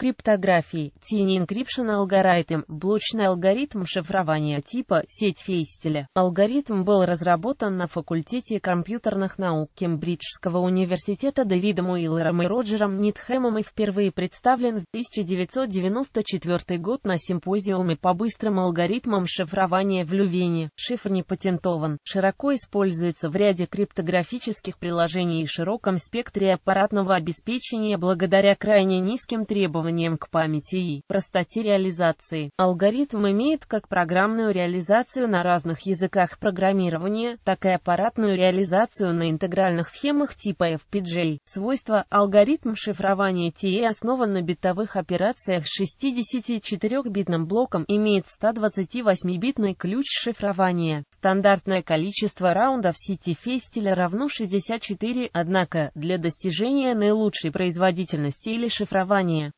криптографии, тени Encryption алгоритм, блочный алгоритм шифрования типа сеть Фейстеля. Алгоритм был разработан на факультете компьютерных наук Кембриджского университета Дэвидом Уиллером и Роджером Нитхэмом и впервые представлен в 1994 год на симпозиуме по быстрым алгоритмам шифрования в Лювене. Шифр не патентован, широко используется в ряде криптографических приложений и широком спектре аппаратного обеспечения благодаря крайне низким требованиям требованиям к памяти и простоте реализации. Алгоритм имеет как программную реализацию на разных языках программирования, так и аппаратную реализацию на интегральных схемах типа FPGA. Свойства алгоритм шифрования TE основан на битовых операциях с 64-битным блоком, имеет 128-битный ключ шифрования. Стандартное количество раундов сети Фестеля равно 64, однако для достижения наилучшей производительности или шифрования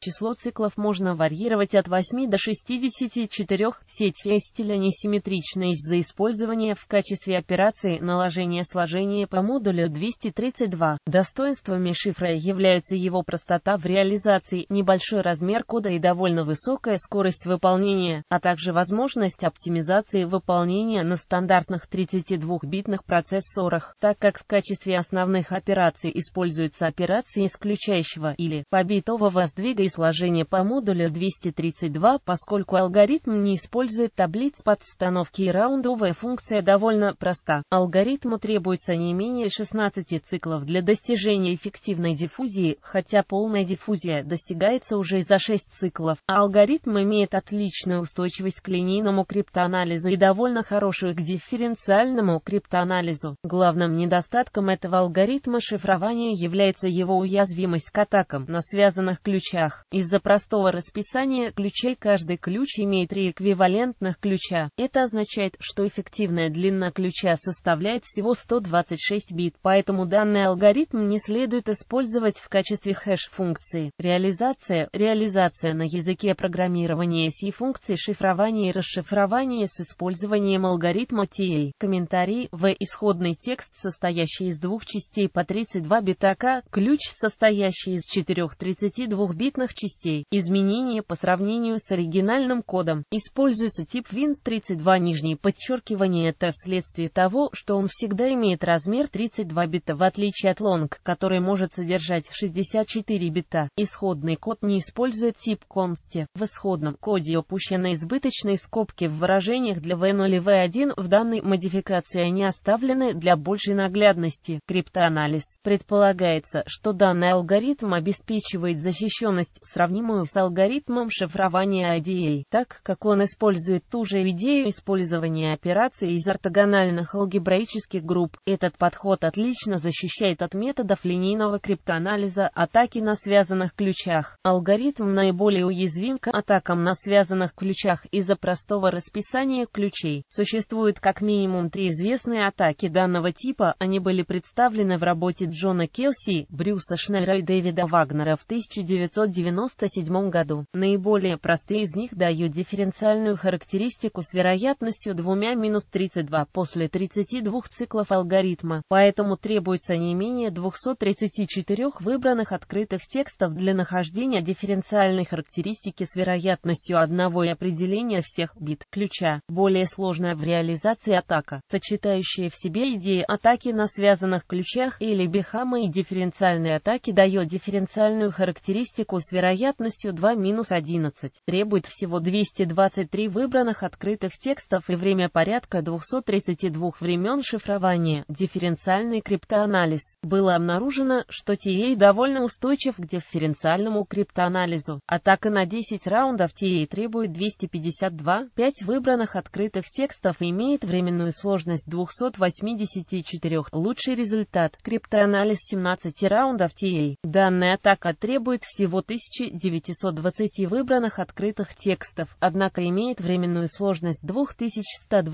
число число циклов можно варьировать от 8 до 64. Сеть Фестеля несимметрична из-за использования в качестве операции наложения сложения по модулю 232. Достоинствами шифра являются его простота в реализации, небольшой размер кода и довольно высокая скорость выполнения, а также возможность оптимизации выполнения на стандартных 32-битных процессорах, так как в качестве основных операций используются операции исключающего или побитового сдвига и сложения положение по модулю 232, поскольку алгоритм не использует таблиц подстановки и раундовая функция довольно проста. Алгоритму требуется не менее 16 циклов для достижения эффективной диффузии, хотя полная диффузия достигается уже за 6 циклов, алгоритм имеет отличную устойчивость к линейному криптоанализу и довольно хорошую к дифференциальному криптоанализу. Главным недостатком этого алгоритма шифрования является его уязвимость к атакам на связанных ключах. и из-за простого расписания ключей каждый ключ имеет три эквивалентных ключа. Это означает, что эффективная длина ключа составляет всего 126 бит, поэтому данный алгоритм не следует использовать в качестве хэш-функции. Реализация Реализация на языке программирования C функции шифрования и расшифрования с использованием алгоритма TA. Комментарий В. Исходный текст, состоящий из двух частей по 32 бита ключ, состоящий из четырех 32-битных частей. Изменения по сравнению с оригинальным кодом. Используется тип Win32 нижнее подчеркивание это вследствие того, что он всегда имеет размер 32 бита в отличие от Long, который может содержать 64 бита. Исходный код не использует тип const. В исходном коде опущены избыточные скобки в выражениях для V0 и V1 в данной модификации они оставлены для большей наглядности. Криптоанализ. Предполагается, что данный алгоритм обеспечивает защищенность сравнимую с алгоритмом шифрования IDA, так как он использует ту же идею использования операций из ортогональных алгебраических групп. Этот подход отлично защищает от методов линейного криптоанализа атаки на связанных ключах. Алгоритм наиболее уязвим к атакам на связанных ключах из-за простого расписания ключей. Существует как минимум три известные атаки данного типа, они были представлены в работе Джона Келси, Брюса Шнера и Дэвида Вагнера в 1990 1997 году. Наиболее простые из них дают дифференциальную характеристику с вероятностью 2-32 после 32 циклов алгоритма, поэтому требуется не менее 234 выбранных открытых текстов для нахождения дифференциальной характеристики с вероятностью одного и определения всех бит ключа. Более сложная в реализации атака, сочетающая в себе идеи атаки на связанных ключах или бихама и дифференциальной атаки дает дифференциальную характеристику с вероятностью вероятностью 2 минус 11. Требует всего 223 выбранных открытых текстов и время порядка 232 времен шифрования. Дифференциальный криптоанализ. Было обнаружено, что TA довольно устойчив к дифференциальному криптоанализу. Атака на 10 раундов TA требует 252, 5 выбранных открытых текстов и имеет временную сложность 284. Лучший результат. Криптоанализ 17 раундов TA. Данная атака требует всего 1000 1920 выбранных открытых текстов, однако имеет временную сложность 2123-37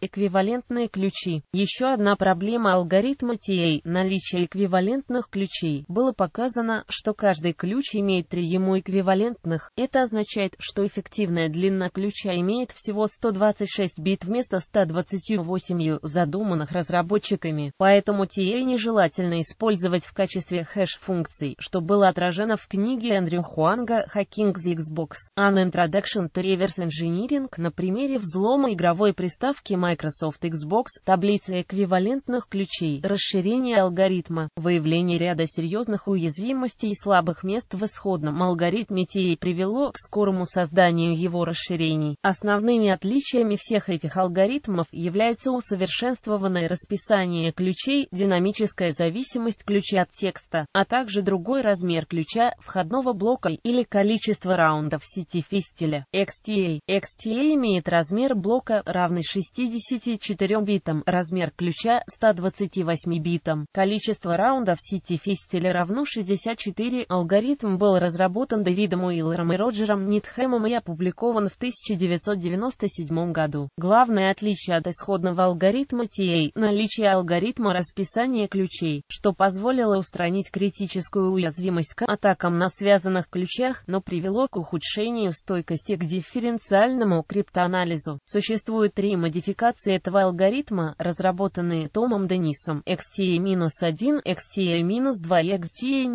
эквивалентные ключи. Еще одна проблема алгоритма TA – наличие эквивалентных ключей. Было показано, что каждый ключ имеет три ему эквивалентных. Это означает, что эффективная длина ключа имеет всего 126 бит вместо 128 задуманных разработчиками. Поэтому TA нежелательно использовать в качестве хэш-функций, что было отражено описано в книге Эндрю Хуанга «Hacking the Xbox. An Introduction to Reverse Engineering» на примере взлома игровой приставки Microsoft Xbox, таблицы эквивалентных ключей, расширение алгоритма, выявление ряда серьезных уязвимостей и слабых мест в исходном алгоритме TI привело к скорому созданию его расширений. Основными отличиями всех этих алгоритмов является усовершенствованное расписание ключей, динамическая зависимость ключей от текста, а также другой размер ключей мяча, входного блока или количество раундов сети фистеля XTA. XTA имеет размер блока, равный 64 битам, размер ключа 128 битам. Количество раундов сети фистеля равно 64. Алгоритм был разработан Дэвидом Уиллером и Роджером Нитхэмом и опубликован в 1997 году. Главное отличие от исходного алгоритма TA – наличие алгоритма расписания ключей, что позволило устранить критическую уязвимость к атаке атакам на связанных ключах, но привело к ухудшению стойкости к дифференциальному криптоанализу. Существует три модификации этого алгоритма, разработанные Томом Денисом XTA-1, XTA-2 и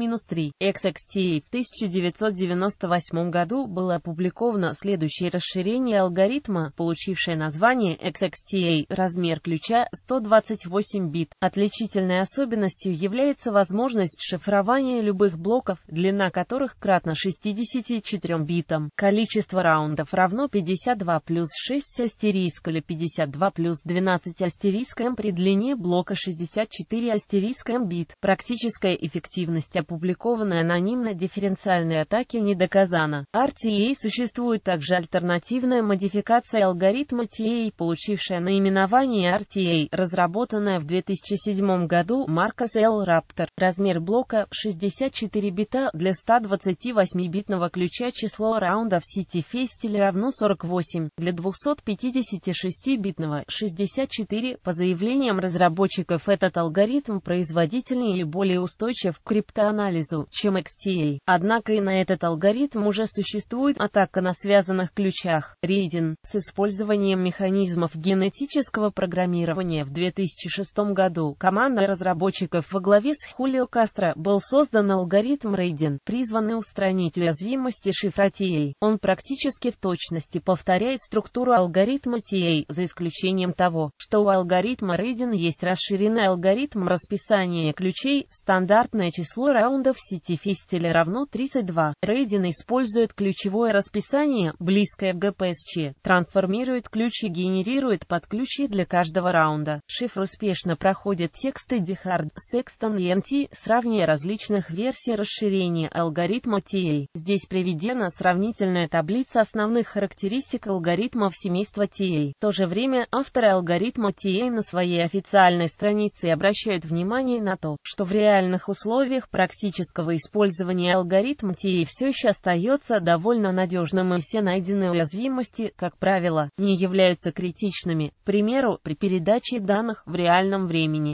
XTA-3. XXTA в 1998 году было опубликовано следующее расширение алгоритма, получившее название XXTA, размер ключа 128 бит. Отличительной особенностью является возможность шифрования любых блоков для длина которых кратно 64 битам. Количество раундов равно 52 плюс 6 астериск или 52 плюс 12 астериск М при длине блока 64 астериск М бит. Практическая эффективность опубликованной анонимной дифференциальной атаки не доказана. RTA существует также альтернативная модификация алгоритма TA, получившая наименование RTA, разработанная в 2007 году Маркос L. Raptor. Размер блока 64 бита Тогда для 128-битного ключа число раундов City Festel равно 48, для 256-битного – 64. По заявлениям разработчиков этот алгоритм производительнее и более устойчив к криптоанализу, чем XTA. Однако и на этот алгоритм уже существует атака на связанных ключах – Рейдин, с использованием механизмов генетического программирования в 2006 году. Команда разработчиков во главе с Хулио Кастро был создан алгоритм Рейдин Рейден, призваны устранить уязвимости шифра TA. А. Он практически в точности повторяет структуру алгоритма TA, а, за исключением того, что у алгоритма Рейден есть расширенный алгоритм расписания ключей, стандартное число раундов сети фестеля равно 32. Рейден использует ключевое расписание, близкое к ГПСЧ, трансформирует ключи, генерирует подключи для каждого раунда. Шифр успешно проходит тексты Дихард, Секстон и НТ, сравнивая различных версий расширения построении алгоритма TA. Здесь приведена сравнительная таблица основных характеристик алгоритмов семейства TA. В то же время авторы алгоритма TA на своей официальной странице обращают внимание на то, что в реальных условиях практического использования алгоритма TA все еще остается довольно надежным и все найденные уязвимости, как правило, не являются критичными. К примеру, при передаче данных в реальном времени